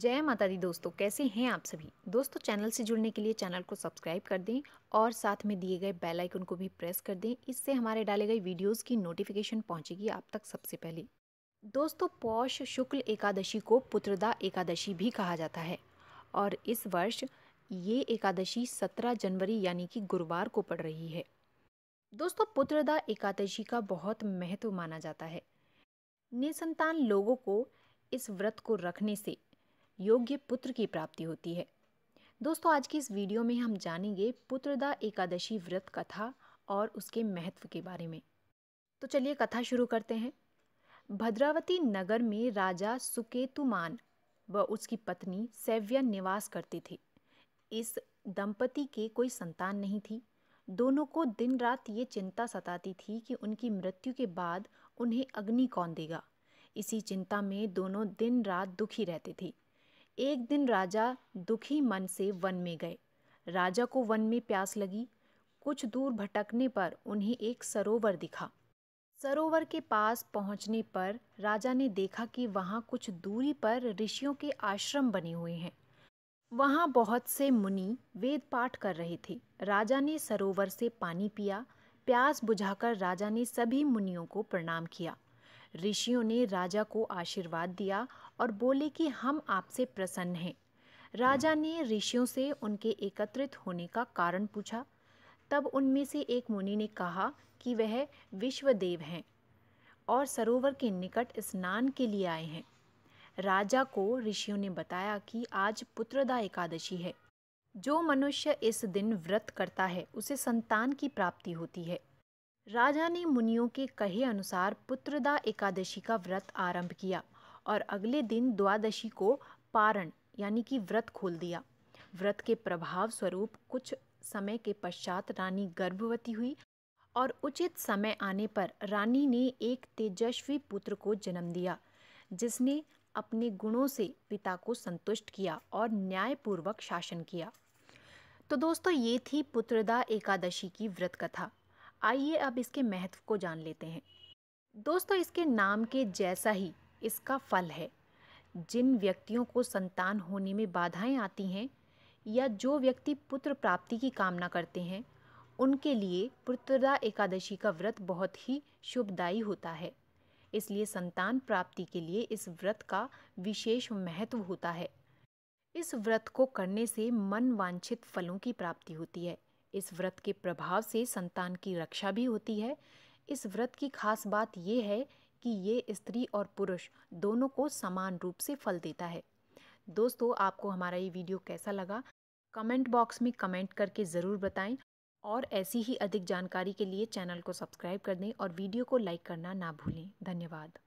जय माता दी दोस्तों कैसे हैं आप सभी दोस्तों चैनल से जुड़ने के लिए चैनल को सब्सक्राइब कर दें और साथ में दिए गए बेल आइकन को भी प्रेस कर दें इससे हमारे डाले गए वीडियोस की नोटिफिकेशन पहुंचेगी आप तक सबसे पहले दोस्तों पौष शुक्ल एकादशी को पुत्रदा एकादशी भी कहा जाता है और इस वर्ष ये एकादशी सत्रह जनवरी यानी कि गुरुवार को पड़ रही है दोस्तों पुत्रदा एकादशी का बहुत महत्व माना जाता है निसंतान लोगों को इस व्रत को रखने से योग्य पुत्र की प्राप्ति होती है दोस्तों आज की इस वीडियो में हम जानेंगे पुत्रदा एकादशी व्रत कथा और उसके महत्व के बारे में तो चलिए कथा शुरू करते हैं भद्रावती नगर में राजा सुकेतुमान व उसकी पत्नी सैव्या निवास करते थे इस दंपति के कोई संतान नहीं थी दोनों को दिन रात ये चिंता सताती थी कि उनकी मृत्यु के बाद उन्हें अग्नि कौन देगा इसी चिंता में दोनों दिन रात दुखी रहते थे एक दिन राजा दुखी मन से वन में गए राजा को वन में प्यास लगी कुछ दूर भटकने पर उन्हें एक सरोवर दिखा सरोवर के पास पहुंचने पर राजा ने देखा कि वहां कुछ दूरी पर ऋषियों के आश्रम बने हुए हैं वहां बहुत से मुनि वेद पाठ कर रहे थे राजा ने सरोवर से पानी पिया प्यास बुझाकर राजा ने सभी मुनियों को प्रणाम किया ऋषियों ने राजा को आशीर्वाद दिया और बोले कि हम आपसे प्रसन्न हैं राजा ने ऋषियों से उनके एकत्रित होने का कारण पूछा तब उनमें से एक मुनि ने कहा कि वह विश्वदेव हैं और सरोवर के निकट स्नान के लिए आए हैं राजा को ऋषियों ने बताया कि आज पुत्रदा एकादशी है जो मनुष्य इस दिन व्रत करता है उसे संतान की प्राप्ति होती है राजा ने मुनियों के कहे अनुसार पुत्रदा एकादशी का व्रत आरंभ किया और अगले दिन द्वादशी को पारण यानी कि व्रत खोल दिया व्रत के प्रभाव स्वरूप कुछ समय के पश्चात रानी गर्भवती हुई और उचित समय आने पर रानी ने एक तेजस्वी पुत्र को जन्म दिया जिसने अपने गुणों से पिता को संतुष्ट किया और न्यायपूर्वक शासन किया तो दोस्तों ये थी पुत्रदा एकादशी की व्रत कथा आइए अब इसके महत्व को जान लेते हैं दोस्तों इसके नाम के जैसा ही इसका फल है जिन व्यक्तियों को संतान होने में बाधाएं आती हैं या जो व्यक्ति पुत्र प्राप्ति की कामना करते हैं उनके लिए पुत्रदा एकादशी का व्रत बहुत ही शुभदायी होता है इसलिए संतान प्राप्ति के लिए इस व्रत का विशेष महत्व होता है इस व्रत को करने से मन वांछित फलों की प्राप्ति होती है इस व्रत के प्रभाव से संतान की रक्षा भी होती है इस व्रत की खास बात यह है कि ये स्त्री और पुरुष दोनों को समान रूप से फल देता है दोस्तों आपको हमारा ये वीडियो कैसा लगा कमेंट बॉक्स में कमेंट करके ज़रूर बताएं और ऐसी ही अधिक जानकारी के लिए चैनल को सब्सक्राइब कर दें और वीडियो को लाइक करना ना भूलें धन्यवाद